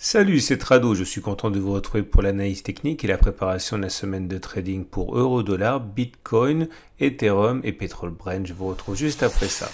Salut, c'est Trado. Je suis content de vous retrouver pour l'analyse technique et la préparation de la semaine de trading pour euro-dollar, Bitcoin, Ethereum et pétrole Brand. Je vous retrouve juste après ça.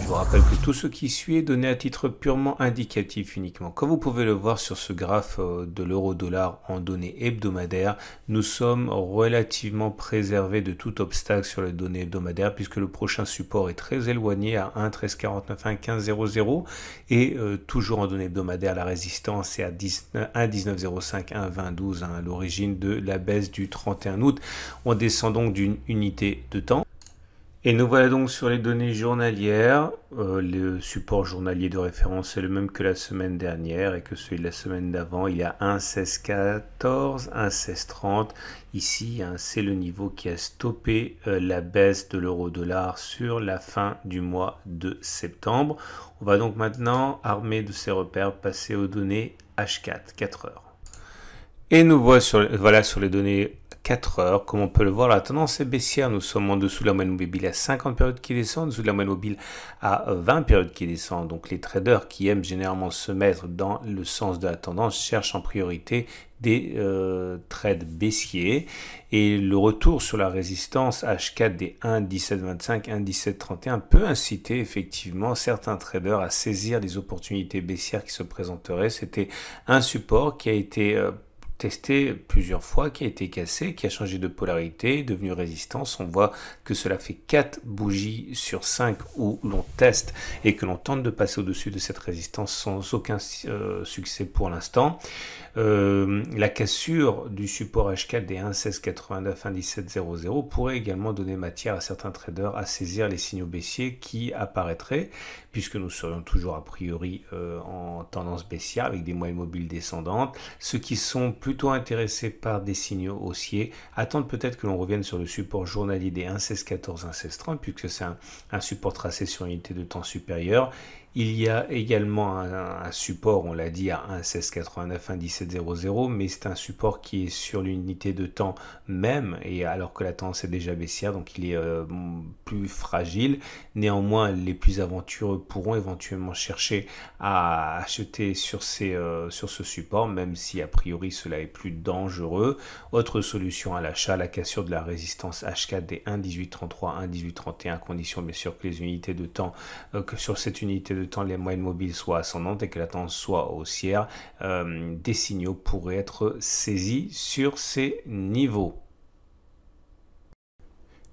Je vous rappelle que tout ce qui suit est donné à titre purement indicatif uniquement. Comme vous pouvez le voir sur ce graphe euh, de l'euro-dollar en données hebdomadaires, nous sommes relativement préservés de tout obstacle sur les données hebdomadaires puisque le prochain support est très éloigné à 1 13 49 1 15 0 et euh, toujours en données hebdomadaires la résistance est à 1 19 1 12 à l'origine de la baisse du 31 août. On descend donc d'une unité de temps. Et nous voilà donc sur les données journalières. Euh, le support journalier de référence est le même que la semaine dernière et que celui de la semaine d'avant. Il y a 1,1614, 1,1630. Ici, c'est le niveau qui a stoppé euh, la baisse de l'euro-dollar sur la fin du mois de septembre. On va donc maintenant, armé de ces repères, passer aux données H4, 4 heures. Et nous voilà sur, voilà sur les données 4 heures. Comme on peut le voir, la tendance est baissière. Nous sommes en dessous de la moyenne mobile à 50 périodes qui descendent, en dessous de la moyenne mobile à 20 euh, périodes qui descendent. Donc les traders qui aiment généralement se mettre dans le sens de la tendance cherchent en priorité des euh, trades baissiers et le retour sur la résistance H4 des 1,1725, 1,1731 peut inciter effectivement certains traders à saisir les opportunités baissières qui se présenteraient. C'était un support qui a été euh, testé plusieurs fois, qui a été cassé, qui a changé de polarité, devenu résistance. On voit que cela fait 4 bougies sur 5 où l'on teste et que l'on tente de passer au-dessus de cette résistance sans aucun euh, succès pour l'instant. Euh, la cassure du support H4 des 1,1689 1,1700 pourrait également donner matière à certains traders à saisir les signaux baissiers qui apparaîtraient, puisque nous serions toujours a priori euh, en tendance baissière avec des moyennes mobiles descendantes, ceux qui sont plus plutôt intéressé par des signaux haussiers, attendre peut-être que l'on revienne sur le support journalier des 1614 30 puisque c'est un, support tracé sur unité de temps supérieure, il y a également un, support, on l'a dit, à 1.16.89, 1.17.00, mais c'est un support qui est sur l'unité de temps même, et alors que la tendance est déjà baissière, donc il est euh, plus fragile. Néanmoins, les plus aventureux pourront éventuellement chercher à acheter sur, ces, euh, sur ce support, même si a priori cela est plus dangereux. Autre solution à l'achat, la cassure de la résistance H4 des 1.18.33, 1.18.31, condition bien sûr que les unités de temps, euh, que sur cette unité de tant les moyennes mobiles soient ascendantes et que la tendance soit haussière, euh, des signaux pourraient être saisis sur ces niveaux.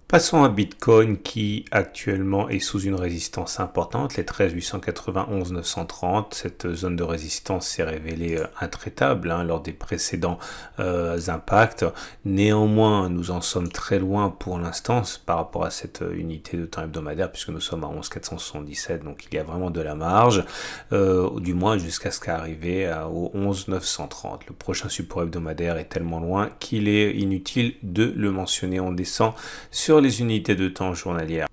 Passons à Bitcoin qui actuellement est sous une résistance importante, les 13 891 930. Cette zone de résistance s'est révélée euh, intraitable hein, lors des précédents euh, impacts. Néanmoins, nous en sommes très loin pour l'instant par rapport à cette euh, unité de temps hebdomadaire puisque nous sommes à 11 477, donc il y a vraiment de la marge, du moins jusqu'à ce qu'arriver au 11 930. Le prochain support hebdomadaire est tellement loin qu'il est inutile de le mentionner. On descend sur unités de temps journalières.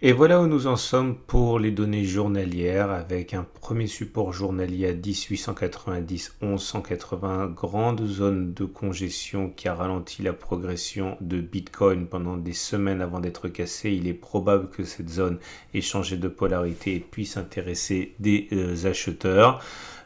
Et voilà où nous en sommes pour les données journalières avec un premier support journalier à 10, 890, 1180, grande zone de congestion qui a ralenti la progression de Bitcoin pendant des semaines avant d'être cassé. Il est probable que cette zone ait changé de polarité et puisse intéresser des euh, acheteurs.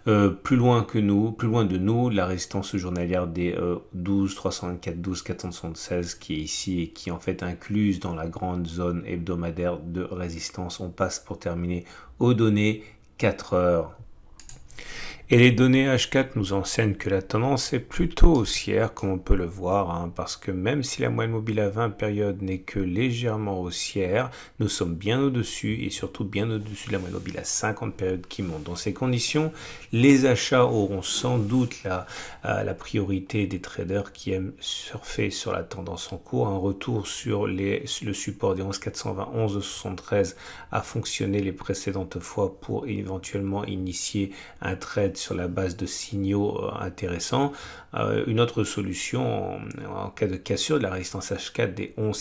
Euh, plus loin que nous, plus loin de nous, la résistance journalière des 12, 324, 12, 476 qui est ici et qui est en fait incluse dans la grande zone hebdomadaire de résistance. On passe pour terminer aux données 4 heures et les données H4 nous enseignent que la tendance est plutôt haussière, comme on peut le voir, hein, parce que même si la moyenne mobile à 20 périodes n'est que légèrement haussière, nous sommes bien au-dessus et surtout bien au-dessus de la moyenne mobile à 50 périodes qui monte. Dans ces conditions, les achats auront sans doute la, euh, la priorité des traders qui aiment surfer sur la tendance en cours. Un retour sur, le support des 11 420, 11 73 a fonctionné les précédentes fois pour éventuellement initier un trade sur la base de signaux euh, intéressants. Euh, une autre solution euh, en, cas de cassure de la résistance H4 des 11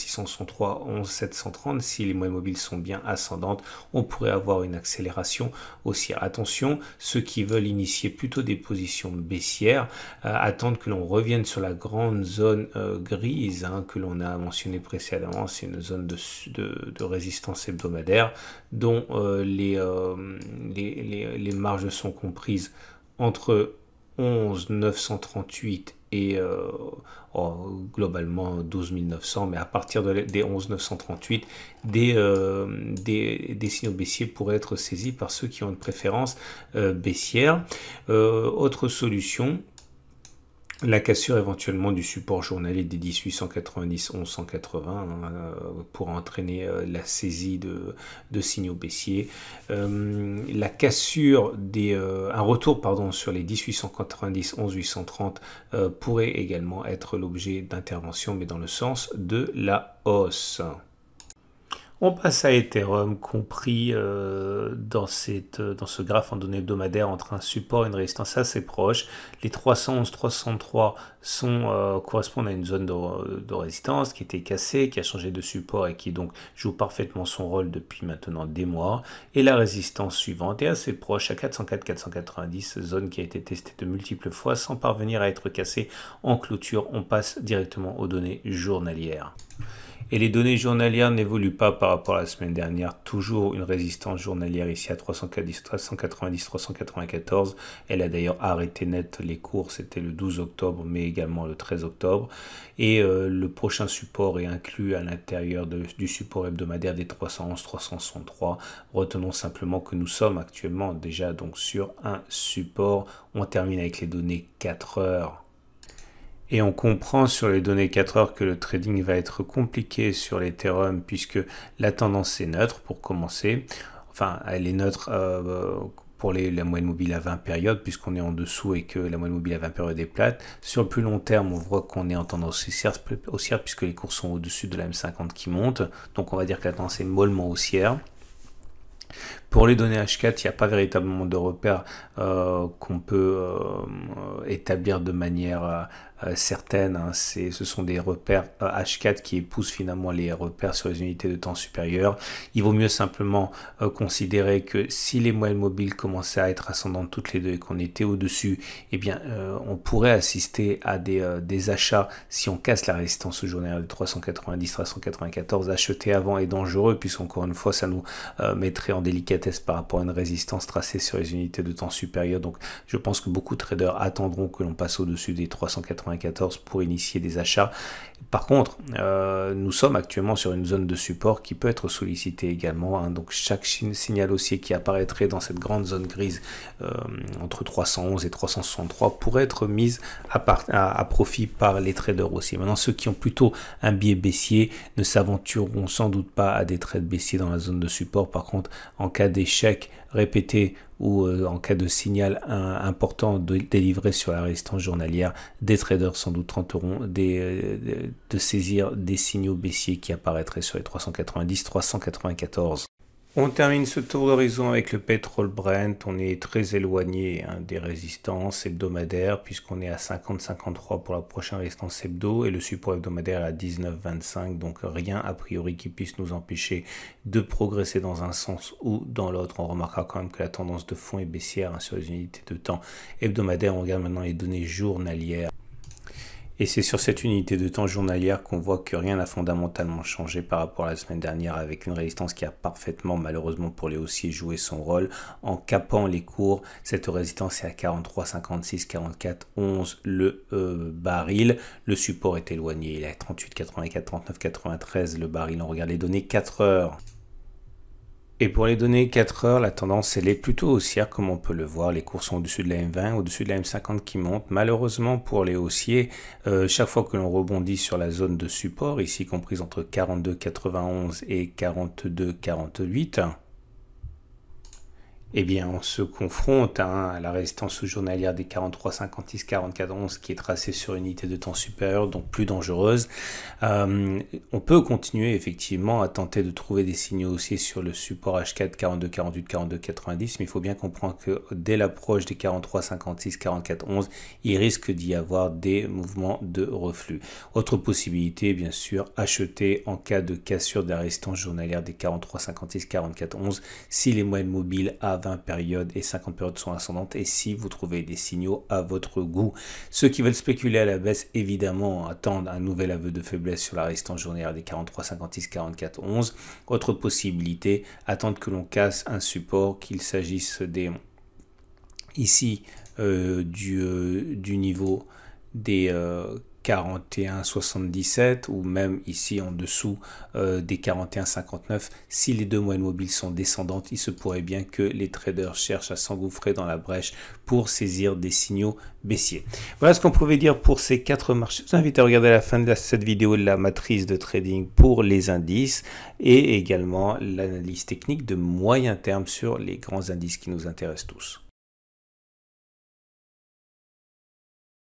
11730, si les moyennes mobiles sont bien ascendantes, on pourrait avoir une accélération aussi. Attention, ceux qui veulent initier plutôt des positions baissières attendent que l'on revienne sur la grande zone grise hein, que l'on a mentionné précédemment, c'est une zone de, résistance hebdomadaire dont les marges sont comprises entre 11 938 et euh, oh, globalement 12 900, mais à partir de, des 11 938, euh, des, des, signaux baissiers pourraient être saisis par ceux qui ont une préférence euh, baissière. autre solution, la cassure éventuellement du support journalier des 1890 1180 pourrait pour entraîner euh, la saisie de, signaux baissiers, euh, la cassure des euh, un retour pardon sur les 1890 1830 pourrait également être l'objet d'intervention mais dans le sens de la hausse. On passe à Ethereum, compris euh, dans, cette, euh, dans ce graphe en données hebdomadaires entre un support et une résistance assez proche. Les 311, 303 sont, euh, correspondent à une zone de, de, résistance qui était cassée, qui a changé de support et qui donc joue parfaitement son rôle depuis maintenant des mois. Et la résistance suivante est assez proche à 404, 490, zone qui a été testée de multiples fois sans parvenir à être cassée en clôture. On passe directement aux données journalières. Et les données journalières n'évoluent pas par rapport à la semaine dernière. Toujours une résistance journalière ici à 390, 394. Elle a d'ailleurs arrêté net les cours. C'était le 12 octobre, mais également le 13 octobre. Et euh, le prochain support est inclus à l'intérieur du support hebdomadaire des 311, 363. Retenons simplement que nous sommes actuellement déjà donc sur un support. On termine avec les données 4 heures et on comprend sur les données 4 heures que le trading va être compliqué sur l'Ethereum puisque la tendance est neutre pour commencer. Enfin, elle est neutre euh, pour les, la moyenne mobile à 20 périodes, puisqu'on est en dessous et que la moyenne mobile à 20 périodes est plate. Sur le plus long terme, on voit qu'on est en tendance haussière, puisque les cours sont au-dessus de la M50 qui monte. Donc on va dire que la tendance est mollement haussière. Pour les données H4, il n'y a pas véritablement de repères euh, qu'on peut euh, établir de manière euh, certaines. Hein, c'est ce sont des repères H4 euh, qui épousent finalement les repères sur les unités de temps supérieures. Il vaut mieux simplement euh, considérer que si les moyennes mobiles commençaient à être ascendantes toutes les deux et qu'on était au-dessus, eh bien, on pourrait assister à des, achats si on casse la résistance journal de 390-394. Acheter avant est dangereux puisqu'encore une fois, ça nous mettrait en délicatesse par rapport à une résistance tracée sur les unités de temps supérieures. Donc, je pense que beaucoup de traders attendront que l'on passe au-dessus des 390 14 pour initier des achats par contre, euh, nous sommes actuellement sur une zone de support qui peut être sollicitée également. Hein. donc chaque signal haussier qui apparaîtrait dans cette grande zone grise euh, entre 311 et 363 pourrait être mise à, profit par les traders haussiers. Maintenant, ceux qui ont plutôt un biais baissier ne s'aventureront sans doute pas à des trades baissiers dans la zone de support. Par contre, en cas d'échec répété ou euh, en cas de signal important délivré sur la résistance journalière, des traders sans doute tenteront des de saisir des signaux baissiers qui apparaîtraient sur les 390-394. On termine ce tour d'horizon avec le pétrole Brent. On est très éloigné hein, des résistances hebdomadaires puisqu'on est à 50-53 pour la prochaine résistance hebdo et le support hebdomadaire à 19-25. Donc rien a priori qui puisse nous empêcher de progresser dans un sens ou dans l'autre. On remarquera quand même que la tendance de fond est baissière hein, sur les unités de temps hebdomadaires. On regarde maintenant les données journalières. Et c'est sur cette unité de temps journalière qu'on voit que rien n'a fondamentalement changé par rapport à la semaine dernière avec une résistance qui a parfaitement, malheureusement pour les haussiers, joué son rôle. En capant les cours, cette résistance est à 43, 56, 44, 11 le euh, baril. Le support est éloigné, il est à 38, 84, 39, 93 le baril. On regarde les données 4 heures. Et pour les données 4 heures, la tendance elle est plutôt haussière comme on peut le voir. Les cours sont au-dessus de la M20, au-dessus de la M50 qui montent. Malheureusement pour les haussiers, euh, chaque fois que l'on rebondit sur la zone de support, ici comprise entre 42,91 et 42,48, eh bien, on se confronte hein, à la résistance journalière des 43, 56, 44, 11 qui est tracée sur une unité de temps supérieure, donc plus dangereuse. Euh, on peut continuer effectivement à tenter de trouver des signaux aussi sur le support H4 42, 48, 42, 90, mais il faut bien comprendre que dès l'approche des 43, 56, 44, 11, il risque d'y avoir des mouvements de reflux. Autre possibilité, bien sûr, acheter en cas de cassure de la résistance journalière des 43, 56, 44, 11, si les moyennes mobiles avaient 20 périodes et 50 périodes sont ascendantes et si vous trouvez des signaux à votre goût. Ceux qui veulent spéculer à la baisse, évidemment, attendent un nouvel aveu de faiblesse sur la résistance journalière des 43, 56, 44, 11. Autre possibilité, attendre que l'on casse un support, qu'il s'agisse des ici euh, euh, du, niveau des euh, 41,77 ou même ici en dessous euh, des 41,59. Si les deux moyennes mobiles sont descendantes, il se pourrait bien que les traders cherchent à s'engouffrer dans la brèche pour saisir des signaux baissiers. Voilà ce qu'on pouvait dire pour ces quatre marchés. Je vous invite à regarder à la fin de cette vidéo de la matrice de trading pour les indices et également l'analyse technique de moyen terme sur les grands indices qui nous intéressent tous.